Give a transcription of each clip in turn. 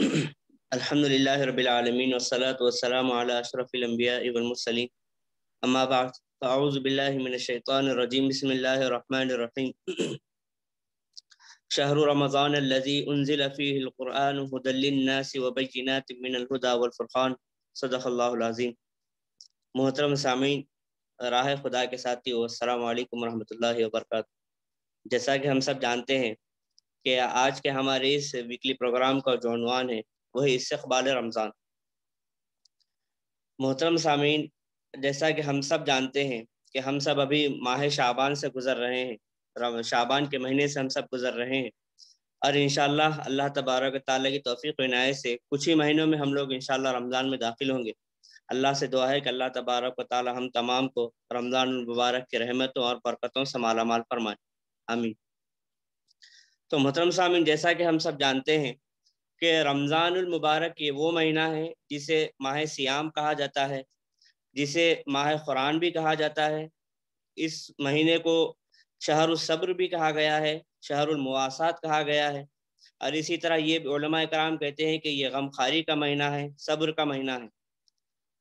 अलहमदिल्ला रबालमीन वसलाम अशरफ़िलम्बिया इवलमसलिन अम्माबाज़बिल्लाशैतरजीम बसमीम शहर रमज़ान लजी उनज़िलफ़ीक़ुरानदलनासी वबीनात मिनहुदा वलफ़ुरक़ान सदक़ल्लाज़ीम मोहतरम सामीन राह खुदा के साथी वालकम वरहमल वर्क जैसा कि हम सब जानते हैं कि आज के हमारे इस वीकली प्रोग्राम का जो अनवान है वह इस्तबाल रमज़ान मोहतरम सामीन जैसा कि हम सब जानते हैं कि हम सब अभी माह शाबान से गुजर रहे हैं शाबान के महीने से हम सब गुजर रहे हैं और इन अल्लाह तबारक ताली की तोफ़ी इनायत से कुछ ही महीनों में हम लोग इन रमज़ान में दाखिल होंगे अल्लाह से दुआ है कि अल्लाह तबारक ताली हम तमाम को रमज़ान मुबारक की रहमतों और बरकतों से मालामाल फरमाए अमीन तो मोहतरम सामिन जैसा कि हम सब जानते हैं कि रमज़ान मुबारक ये वो महीना है जिसे माह सियाम कहा जाता है जिसे माह कुरान भी कहा जाता है इस महीने को शहर सब्र भी कहा गया है शहर मुआसात कहा गया है और इसी तरह ये कराम कहते हैं कि ये गम खारी का महीना है सब्र का महीना है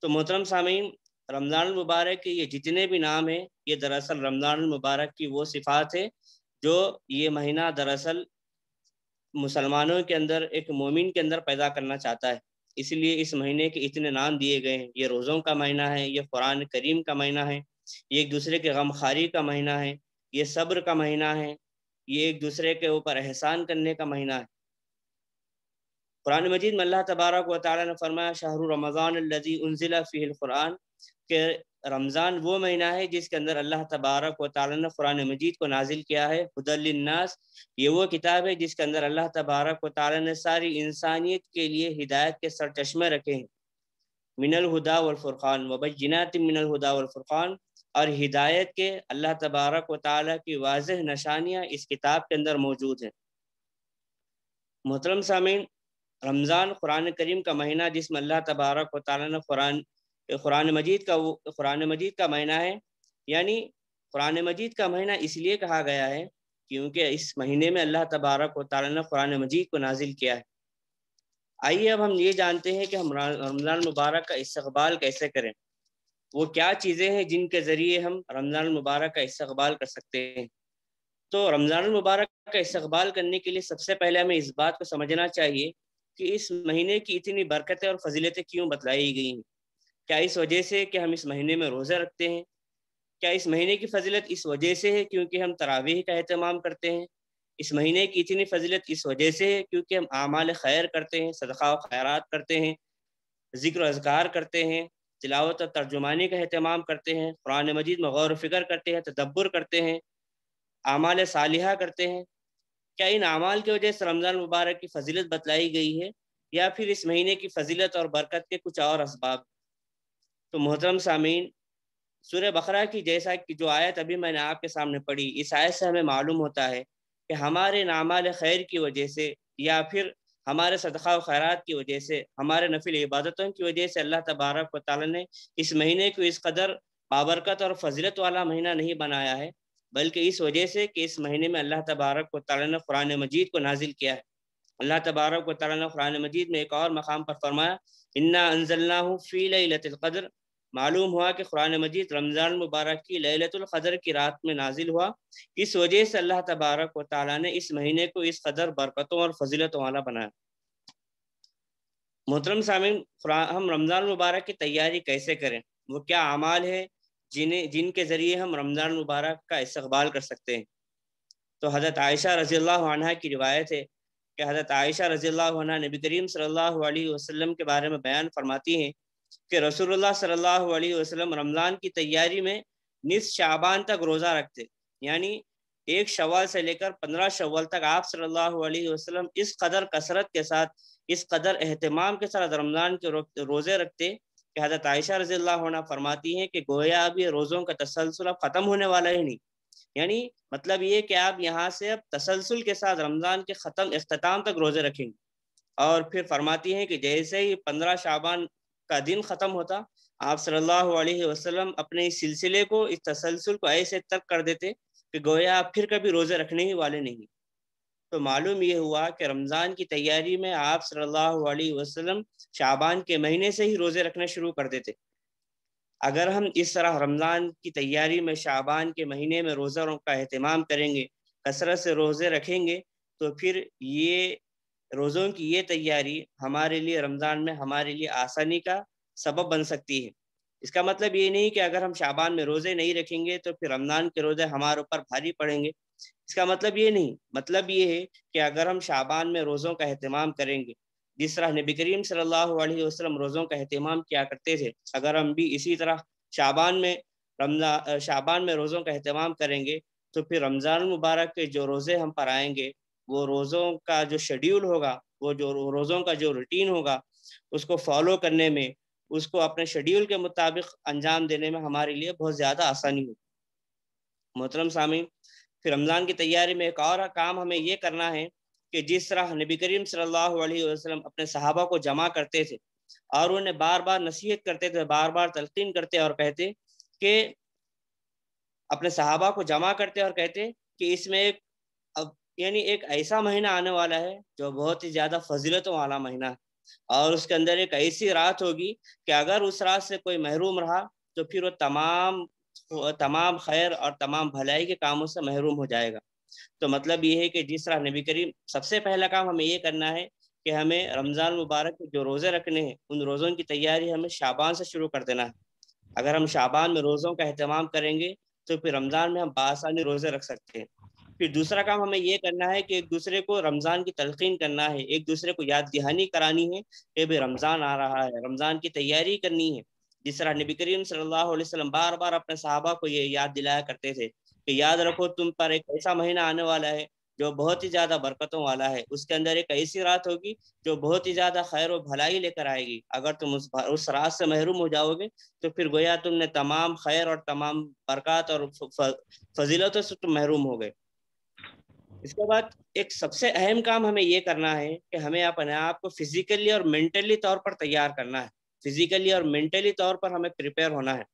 तो मोहतरम सामीन रमज़ान मुबारक के ये जितने भी नाम हैं ये दरअसल रमज़ान मुबारक की वो सिफात है जो ये महीना दरअसल मुसलमानों के अंदर एक मोमिन के अंदर पैदा करना चाहता है इसलिए इस महीने के इतने नाम दिए गए हैं ये रोज़ों का महीना है ये कुरान करीम का महीना है ये एक दूसरे के गम खारी का महीना है ये सब्र का महीना है ये एक दूसरे के ऊपर एहसान करने का महीना है कुरान मजीद में अल्लाह तबारक व ने फरमाया शाहरु रमज़ान लजी उनजिला फ़ील कुरान के रमज़ान वो महीना है जिसके अंदर अल्लाह तबारक व ताली ने कुरान मजीद को नाजिल किया है हदलनास ये वो किताब है जिसके अंदर अल्लाह तबारक व ताली ने सारी इंसानियत के लिए हिदायत के सर चश्मे रखे हैं मिनल हुदा व वबजनात मिनल हुदा वलफ़ुरक़ान और हिदायत के अल्लाह तबारक व ताली की वाज नशानियाँ इस किताब के अंदर मौजूद हैं मोहतरम सामीन रमज़ान कुरान करीम का महीना जिसमें अल्लाह तबारक व ताली ने कुरान कुरान मजीद का वो कुरान मजीद का महीना है यानी कुरान मजीद का महीना इसलिए कहा गया है क्योंकि इस महीने में अल्लाह तबारक व ताली ने कुरान मजीद को नाजिल किया है आइए अब हम ये जानते हैं कि हम रमज़ान मुबारक का इस्तबाल कैसे करें वो क्या चीज़ें हैं जिनके ज़रिए हम रमज़ान मुबारक का इस्तबाल कर सकते हैं तो रमज़ान मुबारक का इस्तबाल करने के लिए सबसे पहले हमें इस बात को समझना चाहिए कि इस महीने की इतनी बरकतें और फजीलतें क्यों बतलाई गई हैं क्या इस वजह से कि हम इस महीने में रोज़ा रखते हैं क्या इस महीने की फजीलत इस वजह से है क्योंकि हम तरावीह का अहतमाम करते हैं इस महीने की इतनी फजीलत इस वजह से है क्योंकि हम आमाल खैर करते हैं सदका खैरात करते हैं जिक्र अजगार करते हैं तिलावत और तर्जुमानी का अहतमाम करते हैं कुरान मजीद में गौर फिक्र करते हैं तदब्बर करते हैं आमाल सालिहा करते हैं क्या इन आमाल की वजह से रमज़ान मुबारक की फजीलत बतलाई गई है या फिर इस महीने की फजीलत और बरकत के कुछ और इसबाब तो मोहतरम सामीन सूर्य बकरा की जैसा कि जो आयत अभी मैंने आपके सामने पढ़ी इस आयत से हमें मालूम होता है कि हमारे नामाल खैर की वजह से या फिर हमारे सदका खैरत की वजह से हमारे नफिल इबादतों की वजह से अल्लाह तबारक ताली ने इस महीने को इस कदर बाबरकत और फजलत वाला महीना नहीं बनाया है बल्कि इस वजह से कि इस महीने में अल्लाह तबारक ताली ने कुरान मजीद को नाजिल किया है अल्लाह तबारक ताली ने कुरान मजीद में एक और मकाम पर फरमाया इन्ना अनजल्ला फ़ी लतर मालूम हुआ कि कुरान मजीद रमज़ान मुबारक की ललतुल्क़दर की रात में नाजिल हुआ इस वजह से अल्लाह तबारक व ने इस महीने को इस कदर बरकतों और फजीलतों वाला बनाया मोहतरम सामिन हम रमज़ान मुबारक की तैयारी कैसे करें वो क्या अमाल है जिन्हें जिनके ज़रिए हम रमज़ान मुबारक का इस्तबाल कर सकते हैं तो हज़रत आयशा रज़ी अल्लाह की रिवायत है कि हज़रत आयशा रज़ी अल्लाह नबी करीम सल्लल्लाहु अलैहि वसल्लम के बारे में बयान फरमाती हैं कि रसूलुल्लाह सल्लल्लाहु अलैहि वसल्लम रमज़ान की तैयारी में निस शाबान तक रोज़ा रखते यानी एक शवाल से लेकर पंद्रह शवाल तक आप सल्लल्लाहु अलैहि वसल्लम इस कदर कसरत के साथ इस कदर अहतमाम के साथ रमज़ान के रोज़े रखते कि हज़रत आयशा रजी होना फरमाती हैं कि गोया अब ये रोज़ों का तसलसल अब ख़त्म होने वाला ही नहीं यानी मतलब ये कि आप यहाँ से अब तसलसल के साथ रमज़ान के ख़त्म अख्ताम तक रोज़े रखेंगे और फिर फरमाती हैं कि जैसे ही पंद्रह शाबान का दिन ख़त्म होता आप सल्लल्लाहु अलैहि वसल्लम अपने इस सिलसिले को इस तसलसल को ऐसे तर्क कर देते कि गोया आप फिर कभी रोज़े रखने ही वाले नहीं तो मालूम ये हुआ कि रमज़ान की तैयारी में आप सल्लल्लाहु अलैहि वसल्लम शाबान के महीने से ही रोज़े रखना शुरू कर देते अगर हम इस तरह रमज़ान की तैयारी में शाबान के महीने में रोज़ा का अहतमाम करेंगे कसरत से रोज़े रखेंगे तो फिर ये रोज़ों की ये तैयारी हमारे लिए रमज़ान में हमारे लिए आसानी का सबब बन सकती है इसका मतलब ये नहीं कि अगर हम शाबान में रोज़े नहीं रखेंगे तो फिर रमज़ान के रोज़े हमारे ऊपर भारी पड़ेंगे इसका मतलब ये नहीं मतलब ये है कि अगर हम शाबान में रोज़ों का अहतमाम करेंगे जिस तरह नबी करीम सल्लल्लाहु अलैहि वसल्लम रोज़ों का अहतमाम किया करते थे अगर हम भी इसी तरह शाबान में रमजान शाबान में रोज़ों का अहतमाम करेंगे तो फिर रमज़ान मुबारक के जो रोज़े हम पर आएंगे वो रोज़ों का जो शेड्यूल होगा वो जो रोज़ों का जो रूटीन होगा उसको फॉलो करने में उसको अपने शेड्यूल के मुताबिक अंजाम देने में हमारे लिए बहुत ज़्यादा आसानी होगी मोहतरम सामी फिर रमज़ान की तैयारी में एक और काम हमें ये करना है कि जिस तरह नबी करीम सल्लल्लाहु अलैहि वसल्लम अपने सहाबा को जमा करते थे और उन्हें बार बार नसीहत करते थे बार बार तलकिन करते और कहते कि अपने सहाबा को जमा करते और कहते कि इसमें एक यानी एक ऐसा महीना आने वाला है जो बहुत ही ज्यादा फजीलतों वाला महीना है और उसके अंदर एक ऐसी रात होगी कि अगर उस रात से कोई महरूम रहा तो फिर वो तमाम तमाम खैर और तमाम भलाई के कामों से महरूम हो जाएगा तो मतलब ये है कि जिस तरह नबी करीम सबसे पहला काम हमें ये करना है कि हमें रमज़ान मुबारक के जो रोज़े रखने हैं उन रोज़ों की तैयारी हमें शाबान से शुरू कर देना है अगर हम शाबान में रोज़ों का अहतमाम करेंगे तो फिर रमज़ान में हम बासानी रोज़े रख सकते हैं फिर दूसरा काम हमें ये करना है कि एक दूसरे को रमज़ान की तलखीन करना है एक दूसरे को याद दहानी करानी है कि भाई रमज़ान आ रहा है रमज़ान की तैयारी करनी है जिस तरह नबी करीम सल्लल्लाहु अलैहि वसल्लम बार बार अपने साहबा को ये याद दिलाया करते थे कि याद रखो तुम पर एक ऐसा महीना आने वाला है जो बहुत ही ज़्यादा बरकतों वाला है उसके अंदर एक ऐसी रात होगी जो बहुत ही ज़्यादा खैर व भलाई लेकर आएगी अगर तुम उस उस रात से महरूम हो जाओगे तो फिर गोया तुमने तमाम खैर और तमाम बरकत और फजीलतों से तुम महरूम हो गए इसके बाद एक सबसे अहम काम हमें ये करना है कि हमें अपने आप को फिजिकली और मेंटली तौर पर तैयार करना है फिजिकली और मेंटली तौर पर हमें प्रिपेयर होना है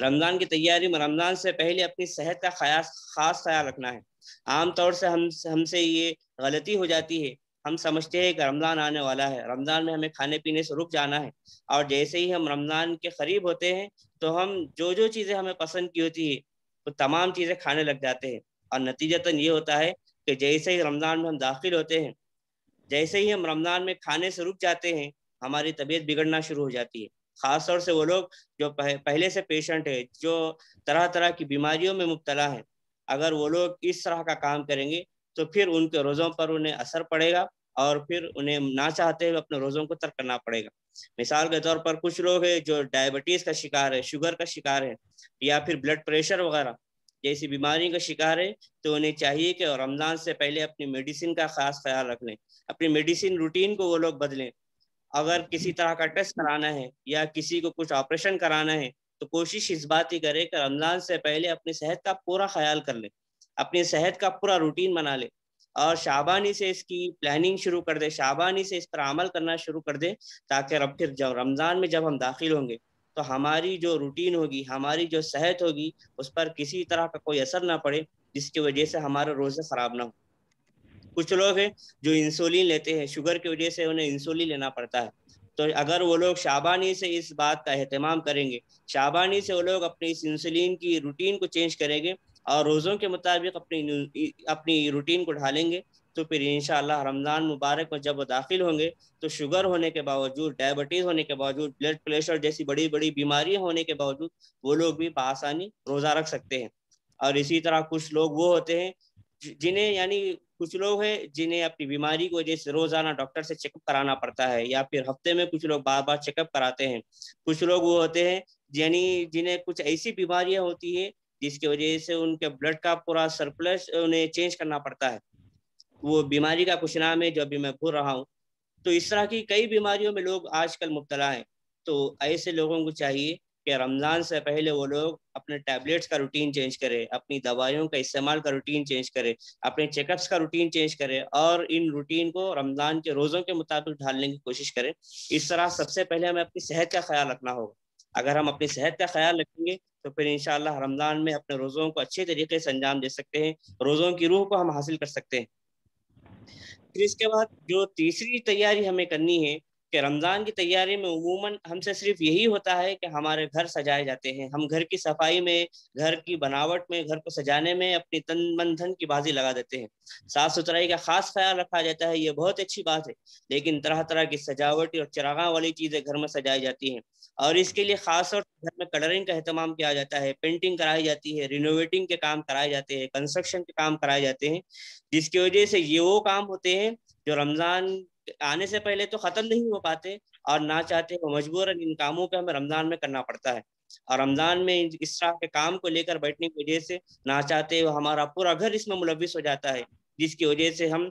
रमज़ान की तैयारी में रमज़ान से पहले अपनी सेहत का ख्याल खास ख्याल रखना है आमतौर से हम हमसे ये गलती हो जाती है हम समझते हैं कि रमज़ान आने वाला है रमज़ान में हमें खाने पीने से रुक जाना है और जैसे ही हम रमज़ान के करीब होते हैं तो हम जो जो चीज़ें हमें पसंद की होती है वो तो तमाम चीज़ें खाने लग जाते हैं और नतीजतन तो ये होता है कि जैसे ही रमज़ान में हम दाखिल होते हैं जैसे ही हम रमज़ान में खाने से रुक जाते हैं हमारी तबीयत बिगड़ना शुरू हो जाती है ख़ास तौर से वो लोग जो पह, पहले से पेशेंट है जो तरह तरह की बीमारियों में मुबतला है अगर वो लोग इस तरह का काम करेंगे तो फिर उनके रोज़ों पर उन्हें असर पड़ेगा और फिर उन्हें ना चाहते हुए अपने रोज़ों को तर्क करना पड़ेगा मिसाल के तौर पर कुछ लोग हैं जो डायबिटीज़ का शिकार है शुगर का शिकार है या फिर ब्लड प्रेशर वगैरह जैसी बीमारी का शिकार है तो उन्हें चाहिए कि रमज़ान से पहले अपनी मेडिसिन का ख़ास ख्याल रख लें अपनी मेडिसिन रूटीन को वो लोग बदलें अगर किसी तरह का टेस्ट कराना है या किसी को कुछ ऑपरेशन कराना है तो कोशिश इस बात की करें कि रमज़ान से पहले अपनी सेहत का पूरा ख्याल कर लें अपनी सेहत का पूरा रूटीन बना लें और शाबानी से इसकी प्लानिंग शुरू कर दे शाबानी से इस पर अमल करना शुरू कर दे ताकि अब फिर जब रमज़ान में जब हम दाखिल होंगे तो हमारी जो रूटीन होगी हमारी जो सेहत होगी उस पर किसी तरह का कोई असर ना पड़े जिसकी वजह से हमारा रोज़ा ख़राब ना हो कुछ लोग हैं जो इंसुलिन लेते हैं शुगर की वजह से उन्हें इंसुलिन लेना पड़ता है तो अगर वो लोग शाबानी से इस बात का अहतमाम करेंगे शाबानी से वो लोग अपने इस इंसुलिन की रूटीन को चेंज करेंगे और रोज़ों के मुताबिक अपनी अपनी रूटीन को ढालेंगे तो फिर इन रमज़ान मुबारक में जब दाखिल होंगे तो शुगर होने के बावजूद डायबिटीज़ होने के बावजूद ब्लड प्रेशर जैसी बड़ी बड़ी बीमारियाँ होने के बावजूद वो लोग भी बसानी रोज़ा रख सकते हैं और इसी तरह कुछ लोग वो होते हैं जिन्हें यानी कुछ लोग हैं जिन्हें अपनी बीमारी की वजह से रोजाना डॉक्टर से चेकअप कराना पड़ता है या फिर हफ्ते में कुछ लोग बार बार चेकअप कराते हैं कुछ लोग वो होते हैं यानी जिन्हें कुछ ऐसी बीमारियां होती है जिसकी वजह से उनके ब्लड का पूरा सरप्लस उन्हें चेंज करना पड़ता है वो बीमारी का कुछ नाम है जो अभी मैं भूल रहा हूँ तो इस तरह की कई बीमारियों में लोग आजकल मुबतला हैं तो ऐसे लोगों को चाहिए कि रमज़ान से पहले वो लोग अपने टैबलेट्स का रूटीन चेंज करें अपनी दवाइयों का इस्तेमाल का रूटीन चेंज करें अपने चेकअप्स का रूटीन चेंज करें और इन रूटीन को रमज़ान के रोज़ों के मुताबिक ढालने की कोशिश करें इस तरह सबसे पहले हमें अपनी सेहत का ख्याल रखना होगा अगर हम अपनी सेहत का ख्याल रखेंगे तो फिर इन रमज़ान में अपने रोज़ों को अच्छे तरीके से अंजाम दे सकते हैं रोज़ों की रूह को हम हासिल कर सकते हैं फिर इसके बाद जो तीसरी तैयारी हमें करनी है कि रमज़ान की तैयारी में उमूमन हमसे सिर्फ यही होता है कि हमारे घर सजाए जाते हैं हम घर की सफाई में घर की बनावट में घर को सजाने में अपनी तन मन धन की बाजी लगा देते हैं साफ सुथराई का खास ख्याल रखा जाता है ये बहुत अच्छी बात है लेकिन तरह तरह की सजावट और चिरागा वाली चीज़ें घर में सजाई जाती हैं और इसके लिए खास तौर घर में कलरिंग का अहतमाम किया जाता है पेंटिंग कराई जाती है रिनोवेटिंग के काम कराए जाते हैं कंस्ट्रक्शन के काम कराए जाते हैं जिसकी वजह से ये वो काम होते हैं जो रमज़ान आने से पहले तो ख़त्म नहीं हो पाते और ना चाहते वो मजबूरन इन कामों को हमें रमज़ान में करना पड़ता है और रमज़ान में इस तरह के काम को लेकर बैठने की वजह से ना चाहते वो हमारा पूरा घर इसमें मुलविस हो जाता है जिसकी वजह से हम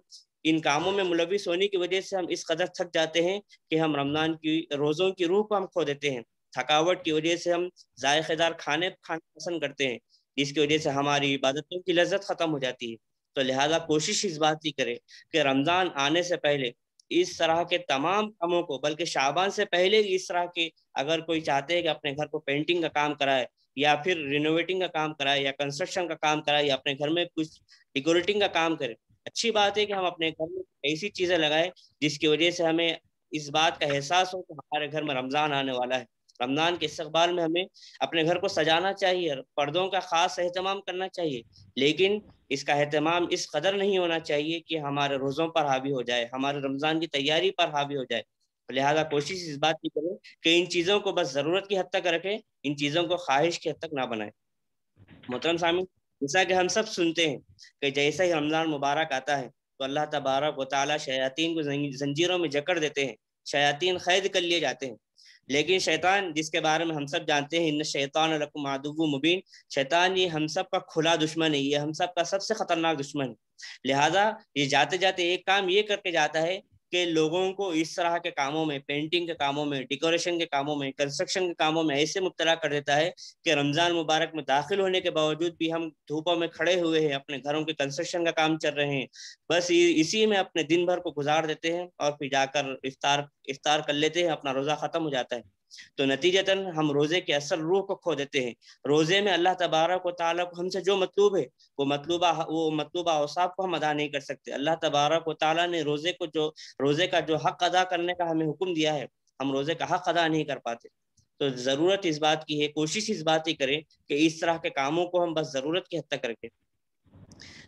इन कामों में मुलविस होने की वजह से हम इस कदर थक जाते हैं कि हम रमज़ान की रोज़ों की रूह को हम खो देते हैं थकावट की वजह से हम जायकेदार खाने खाना पसंद करते हैं जिसकी वजह से हमारी इबादतों की लज्जत ख़त्म हो जाती है तो लिहाजा कोशिश इस बात की करें कि रमज़ान आने से पहले इस तरह के तमाम कामों को बल्कि शाबान से पहले इस तरह के अगर कोई चाहते हैं कि अपने घर को पेंटिंग का काम कराए या फिर रिनोवेटिंग का काम कराए या कंस्ट्रक्शन का काम कराए या अपने घर में कुछ डेकोरेटिंग का काम करे अच्छी बात है कि हम अपने घर में ऐसी चीज़ें लगाए जिसकी वजह से हमें इस बात का एहसास हो कि हमारे घर में रमज़ान आने वाला है रमज़ान के इस्तबाल में हमें अपने घर को सजाना चाहिए पर्दों का ख़ास अहतमाम करना चाहिए लेकिन इसका अहतमाम इस कदर नहीं होना चाहिए कि हमारे रोज़ों पर हावी हो जाए हमारे रमज़ान की तैयारी पर हावी हो जाए लिहाजा कोशिश इस बात की करें कि इन चीज़ों को बस ज़रूरत की हद तक रखें इन चीज़ों को ख्वाहिश की हद तक ना बनाएं मोहतरम सामी जैसा कि हम सब सुनते हैं कि जैसा ही रमज़ान मुबारक आता है तो अल्लाह तबारक व शयातीन को जंजीरों में जकड़ देते हैं शयातीन कैद कर लिए जाते हैं लेकिन शैतान जिसके बारे में हम सब जानते हैं इन शैतान रकम मुबीन शैतान ये हम सब का खुला दुश्मन है ये हम सब का सबसे खतरनाक दुश्मन है लिहाजा ये जाते जाते एक काम ये करके जाता है के लोगों को इस तरह के कामों में पेंटिंग के कामों में डेकोरेशन के कामों में कंस्ट्रक्शन के कामों में ऐसे मुबतला कर देता है कि रमज़ान मुबारक में दाखिल होने के बावजूद भी हम धूपों में खड़े हुए हैं अपने घरों के कंस्ट्रक्शन का काम चल रहे हैं बस इसी में अपने दिन भर को गुजार देते हैं और फिर जाकर इफ्तार इफ्तार कर लेते हैं अपना रोज़ा ख़त्म हो जाता है तो नतीजतन हम रोज़े के असल रूह को खो देते हैं रोज़े में अल्लाह तबारक ताली को हमसे जो मतलूब है वो मतलूबा वो मतलूबा औसाब को हम अदा नहीं कर सकते अल्लाह तबारक ताली ने रोज़े को जो रोज़े का जो हक अदा करने का हमें हुक्म दिया है हम रोज़े का हक अदा नहीं कर पाते तो ज़रूरत इस बात की है कोशिश इस बात की करें कि इस तरह के कामों को हम बस ज़रूरत की हद तक करके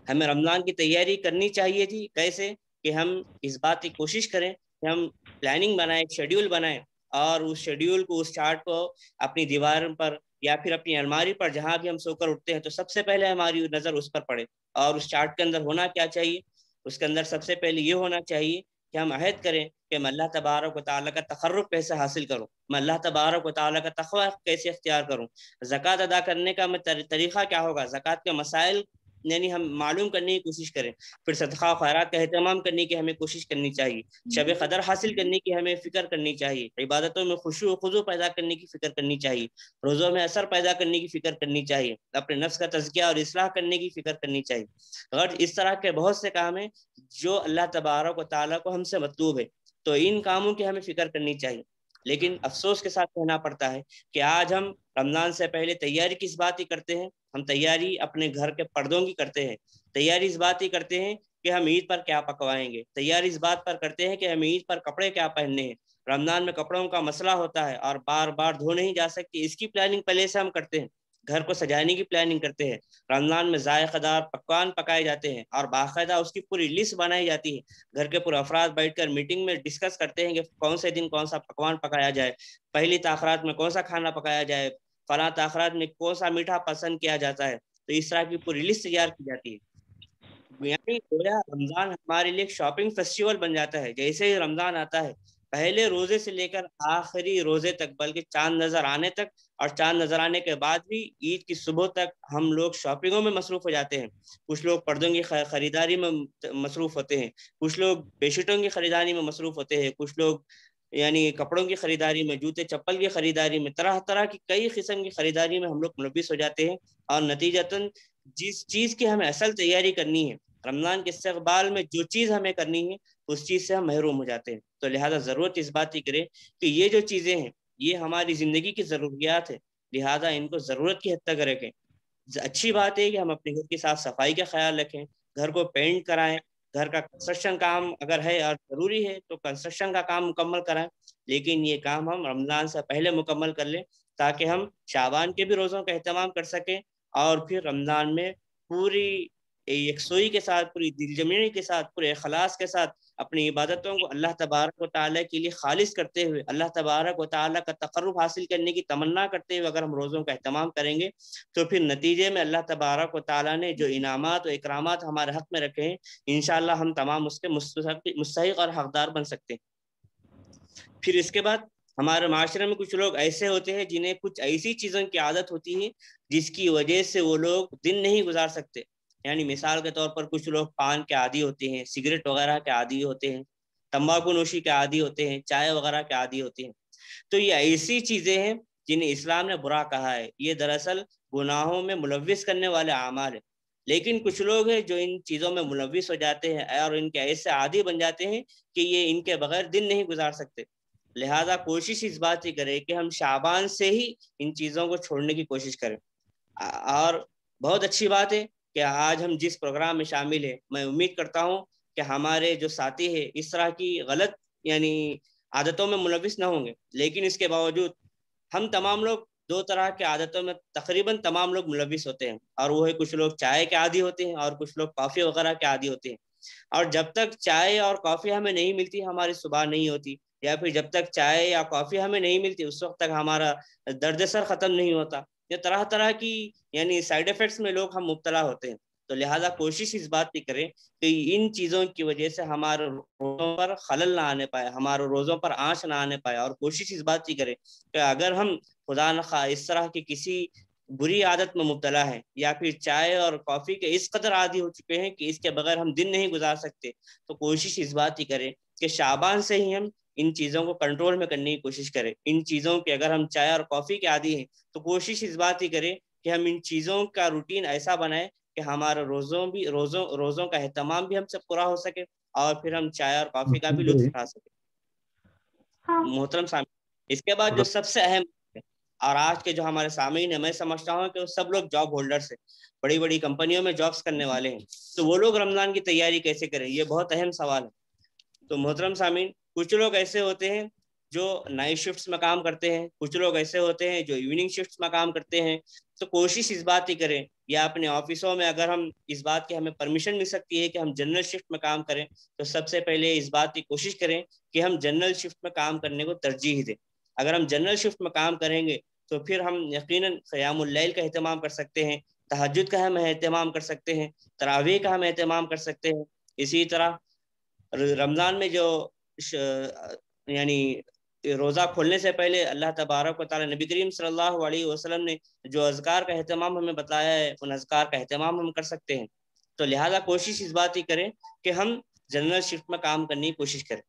हमें रमज़ान की तैयारी करनी चाहिए थी कैसे कि हम इस बात की कोशिश करें कि हम प्लानिंग बनाए शेड्यूल बनाएं और उस शेड्यूल को उस चार्ट को अपनी दीवार पर या फिर अपनी अलमारी पर जहाँ भी हम सोकर उठते हैं तो सबसे पहले हमारी नज़र उस पर पड़े और उस चार्ट के अंदर होना क्या चाहिए उसके अंदर सबसे पहले ये होना चाहिए कि हम अहद करें कि मैं अल्लाह तबारक ताली का तखरब कैसे हासिल करूँ मैं अल्लाह तबारक ताली का तखवा कैसे अख्तियार करूँ ज़क़़त अदा करने का मैं तरीक़ा क्या होगा जक़ात के मसाइल यानी हम मालूम करने की कोशिश करें फिर सदका खैरत का अहतमाम करने की हमें कोशिश करनी चाहिए शब कदर हासिल करने की हमें फ़िक्र करनी चाहिए इबादतों में खुशी खुजू पैदा करने की फ़िक्र करनी चाहिए रोज़ों में असर पैदा करने की फ़िक्र करनी चाहिए अपने नफ्स का तजकिया और असलाह करने की फ़िक्र करनी चाहिए अगर इस तरह के बहुत से काम हैं जो अल्लाह तबारक व ताली को हमसे मतलूब है तो इन कामों की हमें फ़िक्र करनी चाहिए लेकिन अफसोस के साथ कहना पड़ता है कि आज हम रमज़ान से पहले तैयारी किस बात की करते हैं हम तैयारी अपने घर के पर्दों की करते हैं तैयारी इस बात की करते हैं कि हम ईद पर क्या पकवाएंगे तैयारी इस बात पर करते हैं कि हम ईद पर कपड़े क्या पहनने हैं रमजान में कपड़ों का मसला होता है और बार बार धो नहीं जा सकती इसकी प्लानिंग पहले से हम करते हैं घर को सजाने की प्लानिंग करते हैं रमजान में जायकेदार पकवान पकाए जाते हैं और बाकायदा उसकी पूरी लिस्ट बनाई जाती है घर के पूरे अफराद बैठ कर मीटिंग में डिस्कस करते हैं कि कौन से दिन कौन सा पकवान पकाया जाए पहली ताखरात में कौन सा खाना पकाया जाए फला तखराज में कौन सा मीठा पसंद किया जाता है तो इस तरह की पूरी लिस्ट तैयार की जाती है यानी गोया रमज़ान हमारे लिए शॉपिंग फेस्टिवल बन जाता है जैसे ही रमज़ान आता है पहले रोजे से लेकर आखिरी रोजे तक बल्कि चांद नजर आने तक और चांद नजर आने के बाद भी ईद की सुबह तक हम लोग शॉपिंगों में मसरूफ हो जाते हैं कुछ लोग पर्दों की खरीदारी में मसरूफ होते हैं कुछ लोग बेडशीटों की खरीदारी में मसरूफ होते हैं कुछ लोग यानी कपड़ों की खरीदारी में जूते चप्पल की खरीदारी में तरह तरह की कई किस्म की खरीदारी में हम लोग मुलविस हो जाते हैं और नतीजतन जिस चीज़ की हमें असल तैयारी करनी है रमज़ान के इस्तबाल में जो चीज़ हमें करनी है उस चीज़ से हम महरूम हो जाते हैं तो लिहाजा ज़रूरत इस बात की करें कि ये जो चीज़ें हैं ये हमारी ज़िंदगी की ज़रूरियात है लिहाजा इनको ज़रूरत की हद तक रखें अच्छी बात है कि हम अपने घर की साफ सफाई का ख्याल रखें घर को पेंट कराएं घर का कंस्ट्रक्शन काम अगर है और ज़रूरी है तो कंस्ट्रक्शन का काम मुकम्मल कराएं लेकिन ये काम हम रमज़ान से पहले मुकम्मल कर लें ताकि हम शाबान के भी रोज़ों का अहतमाम कर सकें और फिर रमज़ान में पूरी यकसोई के साथ पूरी दिलजमी के साथ पूरे अखलास के साथ अपनी इबादतों को अल्लाह तबारक व के लिए खालिज करते हुए अल्लाह तबारक व का तकरब हासिल करने की तमन्ना करते हुए अगर हम रोज़ों का अहतमाम करेंगे तो फिर नतीजे में अल्लाह तबारक व ताली ने जो इनाम और इकराम हमारे हक में रखे हैं इन हम तमाम उसके मुस्तक और हकदार बन सकते हैं फिर इसके बाद हमारे माशरे में कुछ लोग ऐसे होते हैं जिन्हें कुछ ऐसी चीज़ों की आदत होती है जिसकी वजह से वो लोग दिन नहीं गुजार सकते यानी मिसाल के तौर पर कुछ लोग पान के आदि होते हैं सिगरेट वगैरह के आदि होते हैं तम्बाकू नोशी के आदि होते हैं चाय वगैरह के आदि होते हैं तो ये ऐसी चीजें हैं जिन्हें इस्लाम ने बुरा कहा है ये दरअसल गुनाहों में मुलविस करने वाले अमाल है लेकिन कुछ लोग हैं जो इन चीज़ों में मुलविस हो जाते हैं और इनके ऐसे आदि बन जाते हैं कि ये इनके बगैर दिन नहीं गुजार सकते लिहाजा कोशिश इस बात की करें कि हम शाबान से ही इन चीज़ों को छोड़ने की कोशिश करें और बहुत अच्छी बात है कि आज हम जिस प्रोग्राम में शामिल है मैं उम्मीद करता हूँ कि हमारे जो साथी है इस तरह की गलत यानी आदतों में मुलविस ना होंगे लेकिन इसके बावजूद हम तमाम लोग दो तरह के आदतों में तकरीबन तमाम लोग मुलविस होते हैं और वो है कुछ लोग चाय के आदि होते हैं और कुछ लोग कॉफ़ी वगैरह के आदि होते हैं और जब तक चाय और कॉफ़ी हमें नहीं मिलती हमारी सुबह नहीं होती या फिर जब तक चाय या कॉफ़ी हमें नहीं मिलती उस वक्त तक हमारा दर्द सर ख़त्म नहीं होता या तरह तरह की यानी साइड इफेक्ट्स में लोग हम मुबतला होते हैं तो लिहाजा कोशिश इस बात की करें कि इन चीज़ों की वजह से हमारे रोज़ों पर खलल ना आने पाए हमारे रोज़ों पर आँच ना आने पाए और कोशिश इस बात की करें कि अगर हम खुदा नखा इस तरह की किसी बुरी आदत में मुबतला है या फिर चाय और कॉफ़ी के इस कदर आदि हो चुके हैं कि इसके बगैर हम दिन नहीं गुजार सकते तो कोशिश इस बात की करें कि शाबान से ही हम इन चीज़ों को कंट्रोल में करने की कोशिश करें इन चीज़ों की अगर हम चाय और कॉफ़ी के आदि हैं तो कोशिश इस बात की करें कि हम इन चीज़ों का रूटीन ऐसा बनाए कि हमारा रोज़ों भी रोज़ों रोज़ों का अहतमाम भी हमसे पूरा हो सके और फिर हम चाय और कॉफ़ी का भी लुत्फ उठा सके हाँ। मोहतरम सामी इसके बाद जो मतलब सबसे अहम और आज के जो हमारे सामीन है मैं समझता हूँ कि सब लोग जॉब होल्डर्स हैं बड़ी बड़ी कंपनियों में जॉब्स करने वाले हैं तो वो लोग रमज़ान की तैयारी कैसे करें ये बहुत अहम सवाल है तो मोहतरम सामीन कुछ लोग ऐसे होते हैं जो नाइट शिफ्ट्स में काम करते हैं कुछ लोग ऐसे होते हैं जो इवनिंग शिफ्ट्स में काम करते हैं तो कोशिश इस बात की करें या अपने ऑफिसों में अगर हम इस बात की हमें परमिशन मिल सकती है कि हम जनरल शिफ्ट में काम करें तो सबसे पहले इस बात की कोशिश करें कि हम जनरल शिफ्ट में काम करने को तरजीह दें अगर हम जनरल शिफ्ट में काम करेंगे तो फिर हम यकीन क़यामुल का अहतमाम कर सकते हैं तहजद का हम अहतमाम कर सकते हैं तरावी का हम अहतमाम कर सकते हैं इसी तरह रमज़ान में जो यानी रोज़ा खोलने से पहले अल्लाह तबारक ताली नबी करीम सल्लल्लाहु वसलम ने जो अजगार का अहतमाम हमें बताया है उन अजगार का अहतमाम हम कर सकते हैं तो लिहाजा कोशिश इस बात की करें कि हम जनरल शिफ्ट में काम करने की कोशिश करें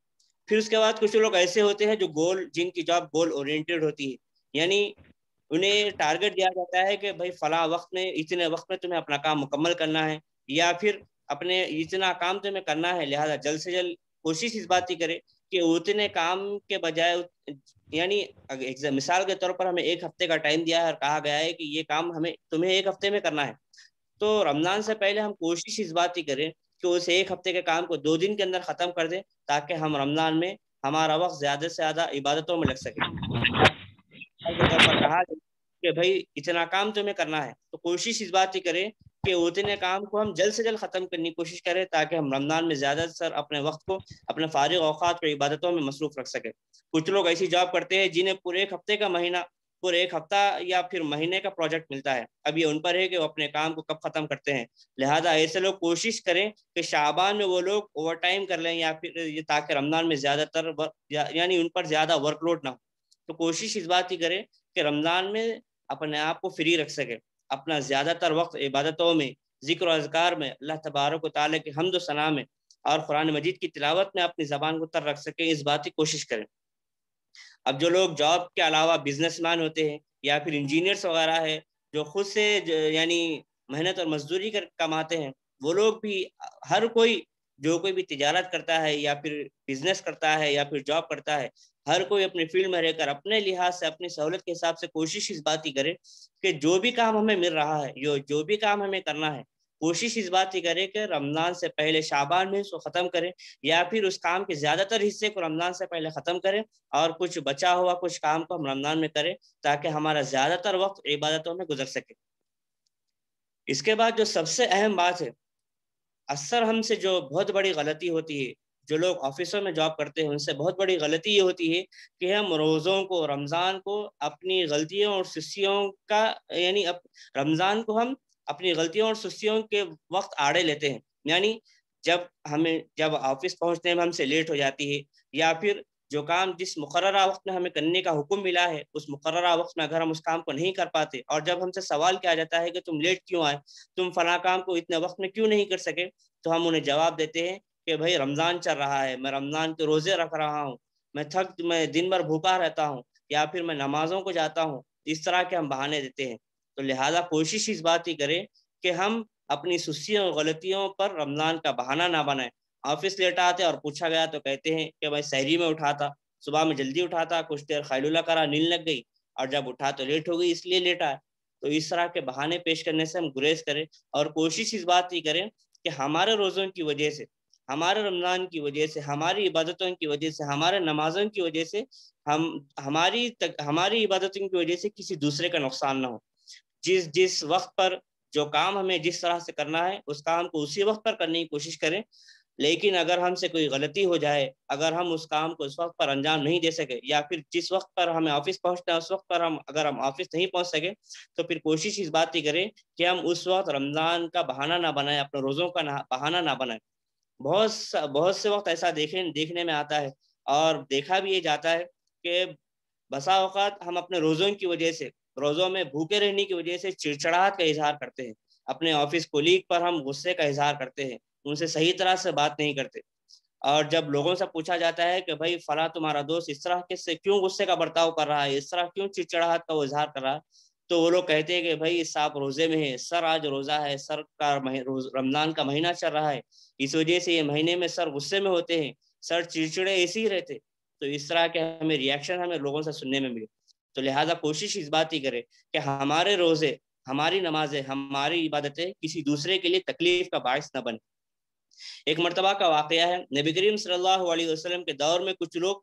फिर उसके बाद कुछ लोग ऐसे होते हैं जो गोल जिनकी जॉब गोल ओरिएंटेड होती है यानी उन्हें टारगेट दिया जाता है कि भाई फला वक्त में इतने वक्त में तुम्हें अपना काम मुकम्मल करना है या फिर अपने इतना काम तुम्हें करना है लिहाजा जल्द से जल्द कोशिश इस बात की करें कि उतने काम के बजाय यानी मिसाल के तौर पर हमें एक हफ्ते का टाइम दिया है और कहा गया है कि ये काम हमें तुम्हें एक हफ्ते में करना है तो रमजान से पहले हम कोशिश इस बात की करें कि उस एक हफ्ते के काम को दो दिन के अंदर ख़त्म कर दें ताकि हम रमजान में हमारा वक्त ज़्यादा से ज़्यादा इबादतों में लग सके तौर पर कहा कि भाई इतना काम तुम्हें करना है तो कोशिश इस बात की करें के उतने काम को हम जल्द से जल्द ख़त्म करने की कोशिश करें ताकि हम रमज़ान में ज़्यादा से अपने वक्त को अपने फारिग अवकात को इबादतों में मसरूफ़ रख सके कुछ लोग ऐसी जॉब करते हैं जिन्हें पूरे एक हफ्ते का महीना पूरे एक हफ्ता या फिर महीने का प्रोजेक्ट मिलता है अब ये उन पर है कि वो अपने काम को कब ख़त्म करते हैं लिहाजा ऐसे लोग कोशिश करें कि शाबान में वो लोग ओवर टाइम कर लें या फिर ये ताकि रमज़ान में ज़्यादातर यानी उन पर ज़्यादा वर्कलोड ना हो तो कोशिश इस बात की करें कि रमज़ान में अपने आप को फ्री रख सके अपना ज़्यादातर वक्त इबादतों में जिक्र अजगार में अल्लाह तबारक ताली के हमद सना में और कुरान मजीद की तिलावत में अपनी ज़बान को तर रख सकें इस बात की कोशिश करें अब जो लोग जॉब के अलावा बिजनेसमैन होते हैं या फिर इंजीनियर्स वगैरह है जो खुद से यानी मेहनत और मजदूरी कर कमाते हैं वो लोग भी हर कोई जो कोई भी तजारत करता है या फिर बिजनेस करता है या फिर जॉब करता है हर कोई अपने फील्ड में रहकर अपने लिहाज से अपनी सहूलत के हिसाब से कोशिश इस बात की करे कि जो भी काम हमें मिल रहा है जो जो भी काम हमें करना है कोशिश इस बात की करे कि रमज़ान से पहले शाबान में उसको ख़त्म करें या फिर उस काम के ज़्यादातर हिस्से को रमज़ान से पहले ख़त्म करें और कुछ बचा हुआ कुछ काम को हम रमज़ान में करें ताकि हमारा ज़्यादातर वक्त इबादतों में गुजर सके इसके बाद जो सबसे अहम बात है अक्सर हमसे जो बहुत बड़ी गलती होती है जो लोग ऑफिसों में जॉब करते हैं उनसे बहुत बड़ी गलती ये होती है कि हम रोज़ों को रमज़ान को अपनी गलतियों और सुस्तियों का यानी अप, रमज़ान को हम अपनी गलतियों और सुस्तियों के वक्त आड़े लेते हैं यानी जब हमें जब ऑफिस पहुंचने में हमसे लेट हो जाती है या फिर जो काम जिस मुकर वक्त में हमें करने का हुक्म मिला है उस मुकर वक्त में अगर हम उस काम को नहीं कर पाते और जब हमसे सवाल किया जाता है कि तुम लेट क्यों आए तुम फला काम को इतने वक्त में क्यों नहीं कर सके तो हम उन्हें जवाब देते हैं कि भाई रमज़ान चल रहा है मैं रमज़ान के रोज़े रख रहा हूँ मैं थक मैं दिन भर भूखा रहता हूँ या फिर मैं नमाजों को जाता हूँ इस तरह के हम बहाने देते हैं तो लिहाजा कोशिश इस बात की करें कि हम अपनी सुस्तियों गलतियों पर रमज़ान का बहाना ना बनाएं ऑफिस लेट आते और पूछा गया तो कहते हैं कि भाई शहरी में उठाता सुबह में जल्दी उठाता कुछ देर खैलुल्ला करा नींद लग गई और जब उठा तो लेट हो गई इसलिए लेट आए तो इस तरह के बहाने पेश करने से हम गुरेज करें और कोशिश इस बात की करें कि हमारे रोज़ों की वजह से हमारे रमज़ान की वजह से हमारी इबादतों की वजह से हमारे नमाजों की वजह से हम हमारी तक हमारी इबादतों की वजह से किसी दूसरे का नुकसान ना हो जिस जिस वक्त पर जो काम हमें जिस तरह से करना है उस काम को उसी वक्त पर करने की कोशिश करें लेकिन अगर हमसे कोई गलती हो जाए अगर हम उस काम को उस वक्त पर अंजाम नहीं दे सके या फिर जिस वक्त पर हमें ऑफिस पहुंचना है उस वक्त पर हम अगर हम ऑफिस नहीं पहुंच सके तो फिर कोशिश इस बात की करें कि हम उस वक्त रमजान का बहाना ना बनाए अपने रोज़ों का ना बहाना ना बनाए बहुत बहुत से वक्त ऐसा देखे देखने में आता है और देखा भी ये जाता है कि बसा अवत हम अपने रोज़ों की वजह से रोज़ों में भूखे रहने की वजह से चिड़चिड़ाहट का इजहार करते हैं अपने ऑफिस कोलीग पर हम गुस्से का इजहार करते हैं उनसे सही तरह से बात नहीं करते और जब लोगों से पूछा जाता है कि भाई फला तुम्हारा दोस्त इस तरह किससे क्यों गुस्से का बर्ताव कर रहा है इस तरह क्यों चिड़चिड़ाहट का इजहार कर रहा है तो वो लोग कहते हैं कि भाई साहब रोजे में है सर आज रोजा है सर का रमजान का महीना चल रहा है इस वजह से ये महीने में सर गुस्से में होते हैं सर चिड़चिड़े ऐसे ही रहते तो इस तरह के हमें रिएक्शन हमें लोगों से सुनने में मिले तो लिहाजा कोशिश इस बात ही करे कि हमारे रोजे हमारी नमाजें हमारी इबादतें किसी दूसरे के लिए तकलीफ का बायस न बने एक मरतबा का वाक़ है नबी करीम सल्लाम के दौर में कुछ लोग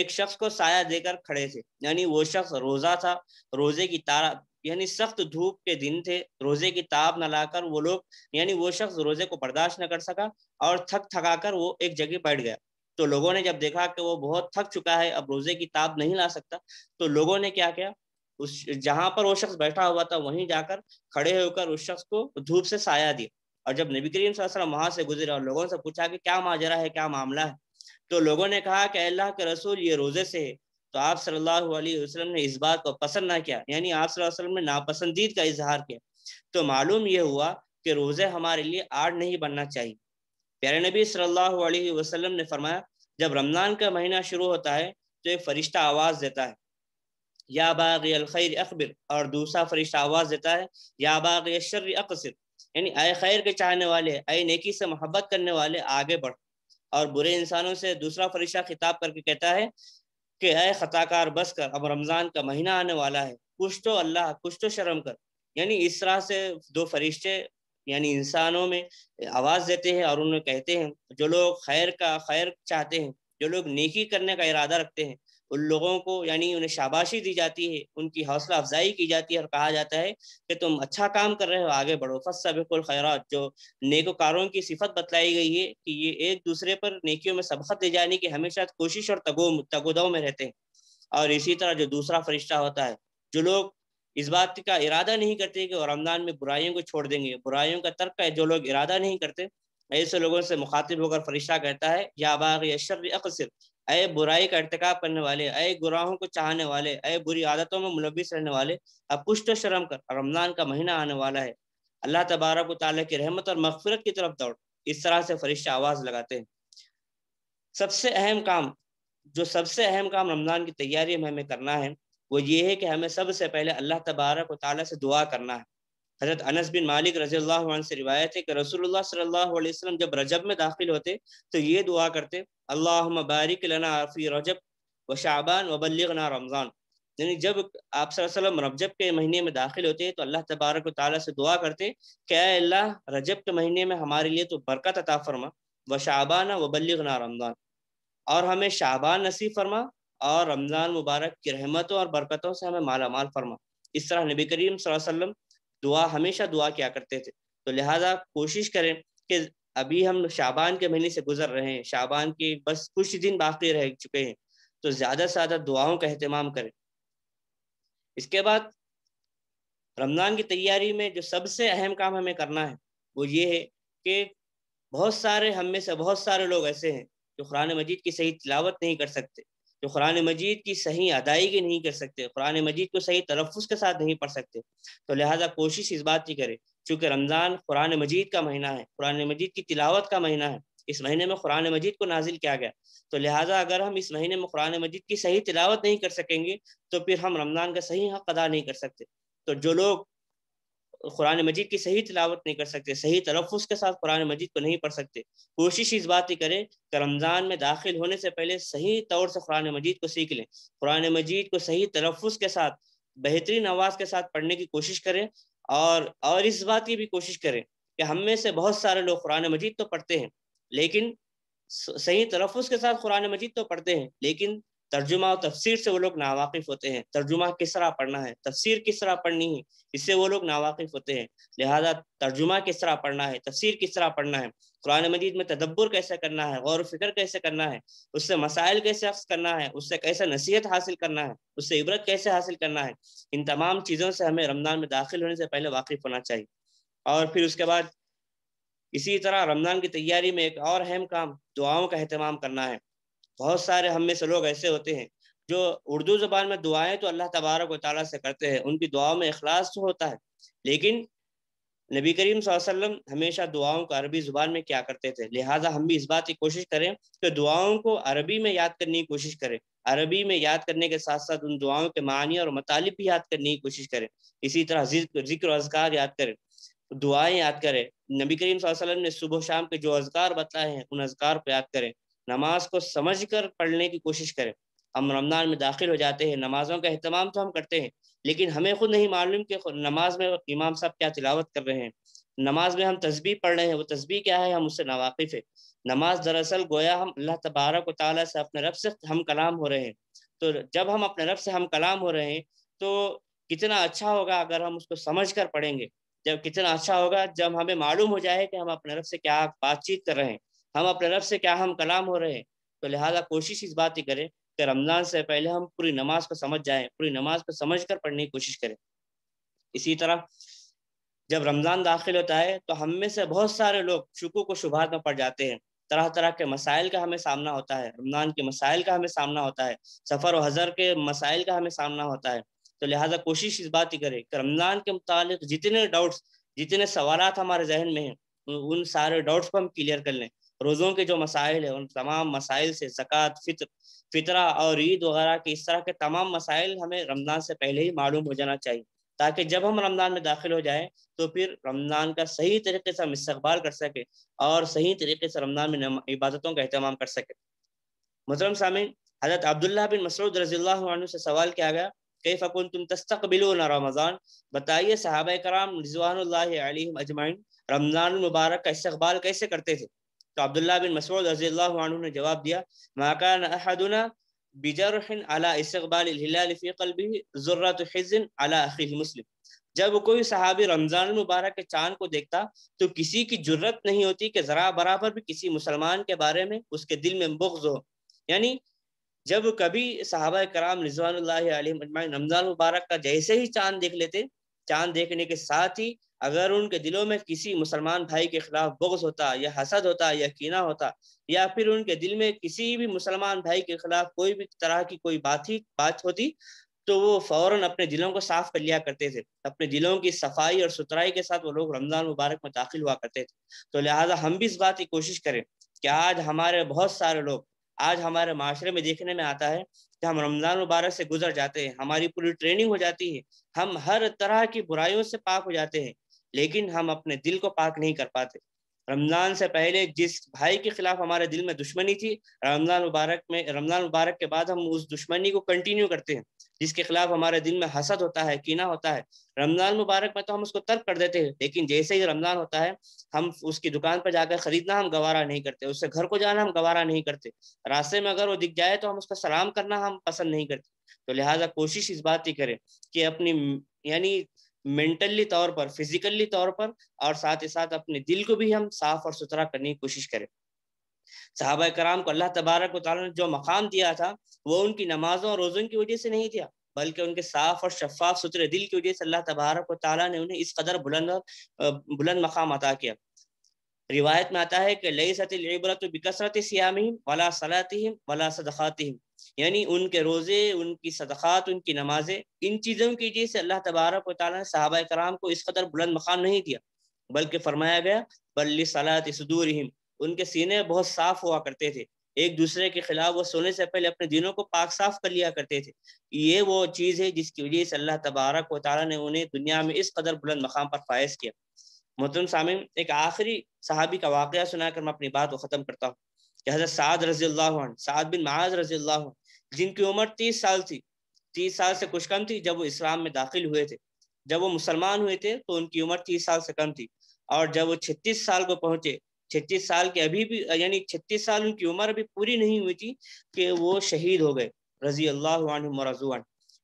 एक शख्स को साया देकर खड़े थे यानी वो शख्स रोज़ा था रोज़े की तारा यानी सख्त धूप के दिन थे रोज़े की ताप न लाकर वो लोग यानी वो शख्स रोज़े को बर्दाश्त न कर सका और थक थका कर वो एक जगह बैठ गया तो लोगों ने जब देखा कि वो बहुत थक चुका है अब रोज़े की ताप नहीं ला सकता तो लोगों ने क्या किया उस जहां पर वो शख्स बैठा हुआ था वहीं जाकर खड़े होकर उस शख्स को धूप से साया दिया और जब नबी करीम वहां वहाँ से गुजरे और लोगों से पूछा कि क्या माजरा है क्या मामला है तो लोगों ने कहा कि अल्लाह के रसूल ये रोज़े से है तो आप सल्लल्लाहु अलैहि वसल्लम ने इस बात को पसंद ना किया यानी आप सल्लल्लाहु अलैहि वसल्लम ने नापसंदीद का इजहार किया तो मालूम यह हुआ कि रोज़े हमारे लिए आड़ नहीं बनना चाहिए प्यारे नबी सल्लल्लाहु अलैहि वसल्लम ने फरमाया जब रमज़ान का महीना शुरू होता है तो एक फ़रिश्ता आवाज़ देता है या बाग़ी अकबर अखबिर और दूसरा फरिश्ता आवाज़ देता है या बाग़ी अकसर यानी आए खैर के चाहने वाले आए नेकी से मोहब्बत करने वाले आगे बढ़ो और बुरे इंसानों से दूसरा फरिश्ता खिताब करके कहता है कि अय खताकार बस कर अब रमज़ान का महीना आने वाला है कुछ तो अल्लाह कुछ तो शर्म कर यानी इस तरह से दो फरिश्ते यानी इंसानों में आवाज़ देते हैं और उन्हें कहते हैं जो लोग खैर का खैर चाहते हैं जो लोग नेकी करने का इरादा रखते हैं उन लोगों को यानी उन्हें शाबाशी दी जाती है उनकी हौसला अफजाई की जाती है और कहा जाता है कि तुम अच्छा काम कर रहे हो आगे बढ़ो फसबिकुल खैरात जो नेकोकारों की सिफत बतलाई गई है कि ये एक दूसरे पर नेकियों में सबकत ले जाने की हमेशा कोशिश और तगो तगोदव में रहते हैं और इसी तरह जो दूसरा फरिश्ता होता है जो लोग इस बात का इरादा नहीं करते कि रमज़ान में बुराइयों को छोड़ देंगे बुराइयों का तर्क है जो लोग इरादा नहीं करते ऐसे लोगों से मुखातिब होकर फरिश्ता कहता है या बाग अक्सर अय बुराई का अर्तकाब करने वाले अय गुराहों को चाहने वाले अय बुरी आदतों में मुलविस रहने वाले अपुष्ट शर्म कर रमजान का महीना आने वाला है अल्लाह तबारक ताली की रहमत और मफफरत की तरफ दौड़ इस तरह से फरिश्ते आवाज़ लगाते हैं सबसे अहम काम जो सबसे अहम काम रमज़ान की तैयारी में हमें करना है वो ये है कि हमें सबसे पहले अल्लाह तबारक व ताली से दुआ करना है हजरत अनस बिन मालिक रजी से रिवायत है कि रसूलुल्लाह सल्लल्लाहु अलैहि वसल्लम जब रजब में दाखिल होते तो ये दुआ करते अल्लाह मबारिक लना फी रजब व शाबान वबलगना रमज़ान यानी जब आप रजब के महीने में दाखिल होते हैं तो अल्लाह तबारक ताली से दुआ करते क्या अल्लाह रजब के महीने में हमारे लिए तो बरकत अता फरमा व शाबाना वबलगना रमज़ान और हमें शाबान नसीब फरमा और रमज़ान मुबारक की रहमतों और बरकतों से हमें माला माल फरमा इस तरह नबी करीम वसल्लम दुआ हमेशा दुआ क्या करते थे तो लिहाजा कोशिश करें कि अभी हम शाबान के महीने से गुजर रहे हैं शाबान के बस कुछ दिन बाकी रह चुके हैं तो ज़्यादा से ज़्यादा दुआओं का अहतमाम करें इसके बाद रमज़ान की तैयारी में जो सबसे अहम काम हमें करना है वो ये है कि बहुत सारे हम में से बहुत सारे लोग ऐसे हैं जो कुरान मजीद की सही तिलावत नहीं कर सकते जो कुरान मजीद की सही अदायगी नहीं कर सकते कुरान मजीद को सही तलफ़ के साथ नहीं पढ़ सकते तो लिहाजा कोशिश इस बात की करें चूँकि रमज़ान कुरान मजीद का महीना है कुरान मजीद की तिलावत का महीना है इस महीने में कुरान मजीद को नाजिल किया गया तो लिहाजा अगर हम इस महीने में कुरान मजीद की सही तिलावत नहीं कर सकेंगे तो फिर हम रमज़ान का सही हक अदा नहीं कर सकते तो जो लोग कुरान मजीद की सही तलावत नहीं कर सकते सही तलफ़ के साथ कुरान मजीद को नहीं पढ़ सकते कोशिश इस बात की करें कि रमज़ान में दाखिल होने से पहले सही तौर से कुरान मजीद को सीख लें कुरान मजीद को सही तलफ़ के साथ बेहतरीन आवाज़ के साथ पढ़ने की कोशिश करें और और इस बात की भी कोशिश करें कि हम में से बहुत सारे लोग कुरान मजीद तो पढ़ते हैं लेकिन सही तलफ़ के साथ कुरान मजीद तो पढ़ते हैं लेकिन तर्जुमा और तफसीर से वो लोग नावाकिफ होते हैं तर्जुमा किस तरह पढ़ना है तफसीर किस तरह पढ़नी है इससे वो लोग नावाकिफ होते हैं लिहाजा तर्जुमा किस तरह पढ़ना है तफसीर किस तरह पढ़ना है कुरान मजीद में तदब्बर कैसे करना है गौर फिक्र कैसे करना है उससे मसाइल कैसे अक्स करना है उससे कैसे नसीहत हासिल करना है उससे इबरत कैसे हासिल करना है इन तमाम चीज़ों से हमें रमज़ान में दाखिल होने से पहले वाकिफ होना चाहिए और फिर उसके बाद इसी तरह रमज़ान की तैयारी में एक और अहम काम दुआओं का अहतमाम करना है बहुत सारे हम में से लोग ऐसे होते हैं जो उर्दू ज़बान में दुआएं तो अल्लाह तबारक व से करते हैं उनकी दुआओं में अखलास तो होता है लेकिन नबी करीम वसल्लम हमेशा दुआओं को अरबी ज़ुबान में क्या करते थे लिहाजा हम भी इस बात की कोशिश करें कि दुआओं को अरबी में याद करने की कोशिश करें अरबी में याद करने के साथ साथ उन दुआओं के मानी और मतलब भी याद करने की कोशिश करें इसी तरह जिक्र अजगार याद करें दुआएं याद करें नबी करीम वसल्लम ने सुबह शाम के जो अजगार बताए हैं उन अजगार को याद करें नमाज को समझ कर पढ़ने की कोशिश करें हम रमज़ान में दाखिल हो जाते हैं नमाज़ों का अहतमाम तो हम करते हैं लेकिन हमें खुद नहीं मालूम कि नमाज में इमाम साहब क्या तिलावत कर रहे हैं नमाज में हम तस्बी पढ़ रहे हैं वो तस्बी क्या है हम उससे नावाकिफ़ है नमाज दरअसल गोया हम अल्लाह तबारक वाली से अपने रब से हम कलाम हो रहे हैं तो जब हम अपने रब से हम कलाम हो रहे हैं तो कितना अच्छा होगा अगर हम उसको समझ कर पढ़ेंगे जब कितना अच्छा होगा जब हमें मालूम हो जाए कि हम अपने रब से क्या बातचीत कर रहे हैं हम अपने रब से क्या हम कलाम हो रहे हैं तो लिहाजा कोशिश इस बात की करें कि रमज़ान से पहले हम पूरी नमाज को समझ जाएं पूरी नमाज को समझ कर पढ़ने की कोशिश करें इसी तरह जब रमज़ान दाखिल होता है तो हम में से बहुत सारे लोग शुकू को शुभात में पड़ जाते हैं तरह तरह के मसाइल का हमें सामना होता है रमज़ान के मसाइल का हमें सामना होता है सफ़र व हज़र के मसाइल का हमें सामना होता है तो लिहाजा कोशिश इस बात की करें कि रमज़ान के मुतालिक जितने डाउट्स जितने सवाल हमारे जहन में हैं उन सारे डाउट्स को हम क्लियर कर लें रोज़ों के जो मसाइल हैं उन तमाम मसाइल से ज़क़़त फितर फितरा और ईद वगैरह के इस तरह के तमाम मसाइल हमें रमज़ान से पहले ही मालूम हो जाना चाहिए ताकि जब हम रमज़ान में दाखिल हो जाए तो फिर रमज़ान का सही तरीके से हम इस्तबाल कर सकें और सही तरीके से रमज़ान में इबादतों का अहतमाम कर सकें मुजरम सामिन हज़रत अब्दुल्ला बिन मसरूद रजील्ला से सवाल किया गया कई फ़कुन तुम तस्तबिल रमज़ान बताइए सहाब कराम रिजवान अजमाइन रमज़ान मुबारक का इस्तबाल कैसे करते थे तो अब्दुल्ला बिन मसूद रजील् ने जवाब दिया माकान अहदना बिजरहन अला इस्तबालबिज़ुर्रतन अला अखिल मुस्लिम जब कोई सहाबी रमज़ान मुबारक के चांद को देखता तो किसी की जरूरत नहीं होती कि ज़रा बराबर भी किसी मुसलमान के बारे में उसके दिल में बुग्ज हो यानी जब कभी सहाबा कराम रिजवान रमज़ान मुबारक का जैसे ही चांद देख लेते चांद देखने के साथ ही अगर उनके दिलों में किसी मुसलमान भाई के खिलाफ बोगस होता या हसद होता या कीना होता या फिर उनके दिल में किसी भी मुसलमान भाई के खिलाफ कोई भी तरह की कोई बात ही बात होती तो वो फौरन अपने दिलों को साफ कर लिया करते थे अपने दिलों की सफाई और सुथराई के साथ वो लोग रमज़ान मुबारक में दाखिल हुआ करते थे तो लिहाजा हम भी इस बात की कोशिश करें कि आज हमारे बहुत सारे लोग आज हमारे माशरे में देखने में आता है कि हम रमज़ान मुबारक से गुजर जाते हैं हमारी पूरी ट्रेनिंग हो जाती है हम हर तरह की बुराइयों से पाक हो जाते हैं लेकिन हम अपने दिल को पाक नहीं कर पाते रमज़ान से पहले जिस भाई के खिलाफ हमारे दिल में दुश्मनी थी रमज़ान मुबारक में रमज़ान मुबारक के बाद हम उस दुश्मनी को कंटिन्यू करते हैं जिसके खिलाफ हमारे दिल में हसद होता है कीना होता है रमज़ान मुबारक में तो हम उसको तर्क कर देते हैं लेकिन जैसे ही रमज़ान होता है हम उसकी दुकान पर जाकर खरीदना हम गवारा नहीं करते उससे घर को जाना हम गवारा नहीं करते रास्ते में अगर वो दिख जाए तो हम उसका सलाम करना हम पसंद नहीं करते तो लिहाजा कोशिश इस बात की करें कि अपनी यानी मेंटली तौर पर फिजिकली तौर पर और साथ ही साथ अपने दिल को भी हम साफ और सुथरा करने की कोशिश करें साहब कराम को अल्लाह तबारक ने जो मकाम दिया था वो उनकी नमाजों और रोज़ों की वजह से नहीं दिया बल्कि उनके साफ और शफाफ सुथरे दिल की वजह से अल्लाह तबारक ने उन्हें इस कदर बुलंद बुलंद मकाम अता किया रिवायत में आता है कि लई सतरत बिकसरत सियामी वाला सलातिम वाला सदखातिम यानी उनके रोज़े उनकी सदक़ात उनकी नमाजें इन चीज़ों की वजह से अल्लाह तबारक ने साहबा कराम को इस कदर बुलंद मकाम नहीं दिया बल्कि फरमाया गया बल्ली सलात सदूर उनके सीने बहुत साफ हुआ करते थे एक दूसरे के खिलाफ वो सोने से पहले अपने दिनों को पाक साफ कर लिया करते थे ये वो चीज़ है जिसकी वजह से अल्लाह तबारक वाली ने उन्हें दुनिया में इस कदर बुलंद मकाम पर फायज किया मोहतरम सामिम एक आखिरी साहबी का वाक़ कर मैं अपनी बात को ख़त्म करता हूँ हजरत साद रजी साद बिन माज रजी जिनकी उम्र तीस साल थी तीस साल से कुछ कम थी जब वो इस्लाम में दाखिल हुए थे जब वो मुसलमान हुए थे तो उनकी उम्र तीस साल से कम थी और जब वो छत्तीस साल को पहुंचे छत्तीस साल के अभी भी यानी छत्तीस साल उनकी उम्र अभी पूरी नहीं हुई थी कि वो शहीद हो गए रजी अल्लाह रजुआन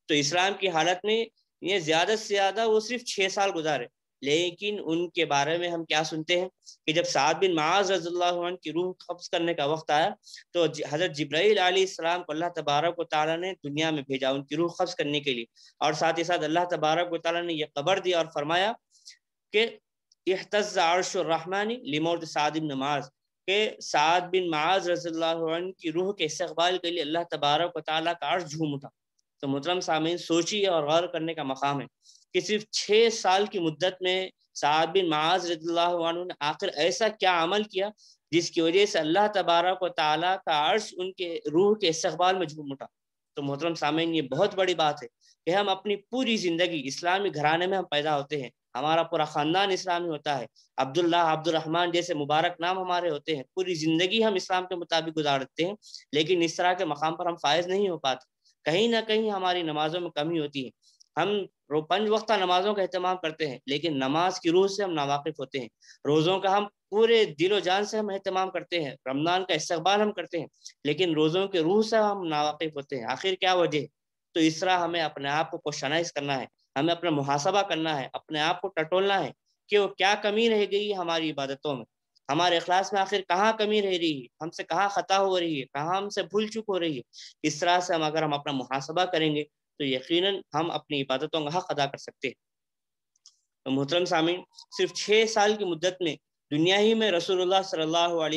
तो इस्लाम की हालत में ये ज्यादा से ज्यादा वो सिर्फ छः साल गुजारे लेकिन उनके बारे में हम क्या सुनते हैं कि जब सात बिन माज रजन की रूह कब्ज करने का वक्त आया तो हज़रत जब्राईल को अल्लाह तबारक ताली ने दुनिया में भेजा उनकी रूह कब्ज करने के लिए और साथ ही साथ अल्लाह तबारक ताली ने यह खबर दी और फरमाया कि अहतज़ लिमोर साद बिन नमाज के साद बिन माज रजन की रूह के इस्तबाल के लिए अल्लाह तबारक ताली का अर्ज झूम उठा तो मुतरम सामीन सोचिए और गौर करने का मकाम है कि सिर्फ छः साल की मुद्दत में साहब बिन माज ने आखिर ऐसा क्या अमल किया जिसकी वजह से अल्लाह तबारक को ताली का अर्श उनके रूह के इस्तबाल में झूम उठा तो मोहतरम सामिन ये बहुत बड़ी बात है कि हम अपनी पूरी ज़िंदगी इस्लामी घराने में हम पैदा होते हैं हमारा पूरा ख़ानदान इस्लामी होता है अब्दुल्ला अब्दुलरहमान जैसे मुबारक नाम हमारे होते हैं पूरी ज़िंदगी हम इस्लाम के मुताबिक गुजार देते हैं लेकिन इस तरह के मकाम पर हम फायज नहीं हो पाते कहीं ना कहीं हमारी नमाजों में कमी होती है हम पंज वक्ता नमाजों का अहतमाम करते हैं लेकिन नमाज की रूह से हम नावाकिफ होते हैं रोज़ों का हम पूरे दिलो जान से हम अहतमाम करते हैं रमज़ान का इस्तबाल हम करते हैं लेकिन रोज़ों के रूह से हम नावाकिफ होते हैं आखिर क्या वजह तो इस तरह हमें अपने आप को क्वेश्चनाइज करना है हमें अपना मुहासबा करना है अपने आप को टटोलना है कि वो क्या कमी रह गई हमारी इबादतों में हमारे अखलास में आखिर कहाँ कमी रह रही है हमसे कहाँ खता हो रही है कहाँ हमसे भूल चुक हो रही है इस तरह से हम अगर हम अपना मुहासबा करेंगे तो यकीन हम अपनी इबादतों का हक अदा कर सकते हैं तो मोहतरम सामिन सिर्फ छः साल की मुद्दत में दुनिया ही में रसूलुल्लाह सल्लल्लाहु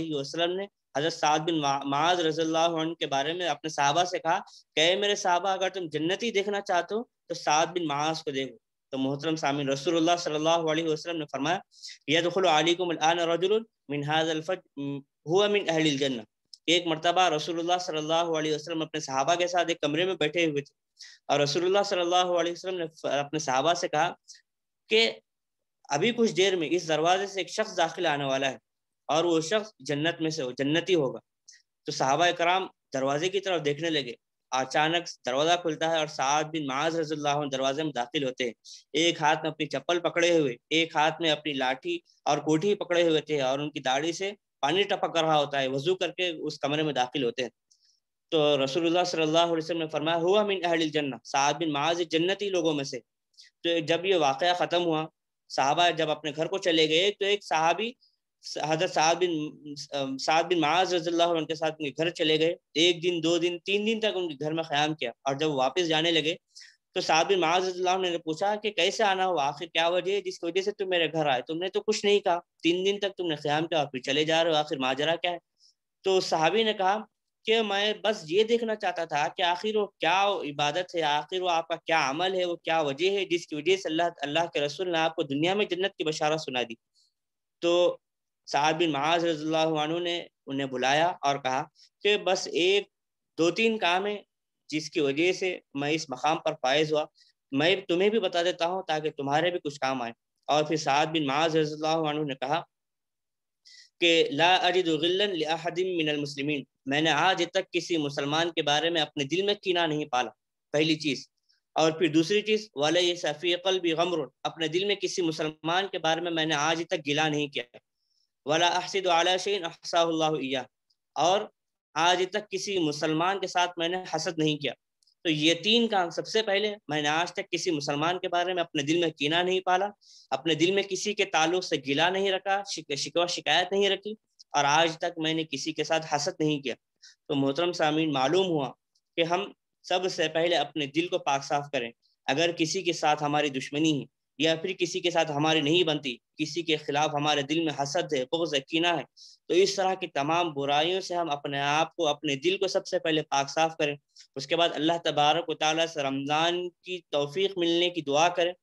ने हजरत साद बिन माज रजील्ला के बारे में अपने साहबा से कहा कहे मेरे साहबा अगर तुम जन्नती देखना चाहते हो तो साद बिन माज को देखो तो मोहतरम सामिन रसूल सल्लल्लाहु ने फरमाया तो अलैकुम हुआ मिन अहलिल जन्ना कि एक मरतबा रसूल सल्लल्लाहु अपने साहबा के साथ एक कमरे में बैठे हुए थे और रसूलुल्लाह सल्लल्लाहु ने अपने साहबा से कहा कि अभी कुछ देर में इस दरवाजे से एक शख्स दाखिल आने वाला है और वो शख्स जन्नत में से हो जन्नती होगा तो साहबा कराम दरवाजे की तरफ देखने लगे अचानक दरवाजा खुलता है और साद बिन माज रजील्ला दरवाजे में दाखिल होते हैं एक हाथ में अपनी चप्पल पकड़े हुए एक हाथ में अपनी लाठी और कोठी पकड़े हुए थे और उनकी दाढ़ी से पानी टपक रहा होता है वजू करके उस कमरे में दाखिल होते हैं तो रसूलुल्लाह सल्लल्लाहु अलैहि वसल्लम ने फरमाया हुआ मिन अहल जन्ना साहब बिन माज जन्नती लोगों में से तो जब ये वाक़ ख़त्म हुआ साहबा जब अपने घर को चले गए तो एक साहबी हजरत साहब बिन साहब बिन माज रजील्ला उनके साथ उनके घर चले गए एक दिन दो दिन तीन दिन तक उनके घर में क़्याम किया और जब वापस जाने लगे तो साबिर माजल्ला ने पूछा कि कैसे आना हुआ आखिर क्या वजह है जिसकी वजह से तुम मेरे घर आए तुमने तो कुछ नहीं कहा तीन दिन तक तुमने ख्याम किया फिर चले जा रहे हो आखिर माजरा क्या है तो साहबी ने कहा कि मैं बस ये देखना चाहता था कि आखिर वो क्या इबादत है आखिर वो आपका क्या अमल है वो क्या वजह है जिसकी वजह से अल्लाह अल्लाह के रसूल ने आपको दुनिया में जन्नत की बशारा सुना दी तो साहब बिन महाज रजू ने उन्हें बुलाया और कहा कि बस एक दो तीन काम है जिसकी वजह से मैं इस मकाम पर फायज हुआ मैं तुम्हें भी बता देता हूँ ताकि तुम्हारे भी कुछ काम आए और फिर साद बिन माज रजू ने कहा कि ला अजिदिन मिनल मुस्लिमीन मैंने आज तक किसी मुसलमान के बारे में अपने दिल में कीना नहीं पाला पहली चीज़ और फिर दूसरी चीज़ वाले ये सफ़ीकल भी गमर अपने दिल में किसी मुसलमान के बारे में मैंने आज तक गिला नहीं किया वाला अहसद अलाशन अहसा और आज तक किसी मुसलमान के साथ मैंने हसद नहीं किया तो ये तीन काम सबसे पहले मैंने आज तक किसी मुसलमान के बारे में अपने दिल में कीना नहीं पाला अपने दिल में किसी के ताल्लुक से गिला नहीं रखा शिकवा शिकायत नहीं रखी और आज तक मैंने किसी के साथ हसद नहीं किया तो मोहतरम सामीन मालूम हुआ कि हम सबसे पहले अपने दिल को पाक साफ करें अगर किसी के साथ हमारी दुश्मनी है या फिर किसी के साथ हमारी नहीं बनती किसी के खिलाफ हमारे दिल में हसद है बुग्ज कीना है तो इस तरह की तमाम बुराइयों से हम अपने आप को अपने दिल को सबसे पहले पाक साफ करें उसके बाद अल्लाह तबारक वाली से रमज़ान की तोफ़ी मिलने की दुआ करें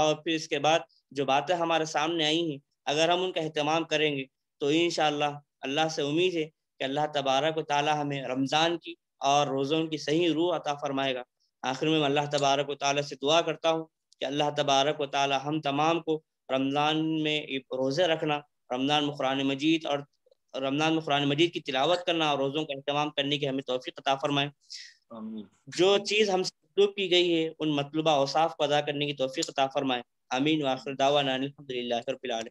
और फिर इसके बाद जो बातें हमारे सामने आई हैं अगर हम उनका अहतमाम करेंगे तो इन अल्लाह से उम्मीद है कि अल्लाह तबारक ताली हमें रमज़ान की और रोज़ों की सही रूह अता फरमाएगा आखिर में अल्लाह तबारक ताली से दुआ करता हूँ कि अल्लाह तबारक व ताली हम तमाम को रमज़ान में रोज़े रखना रमज़ान में कुरान मजीद और रमज़ान में कुरान मजीद की तिलावत करना और रोज़ों का अहतमाम करने की हमें तोफ़ी अता फरमाएँ जो चीज़ हमसे मतलूब की गई है उन मतलूबा औसाफ़ को अदा करने की तोफ़ी अता फरमाएँ आमीन वाखिर दावा नानी अलहमदिल्ला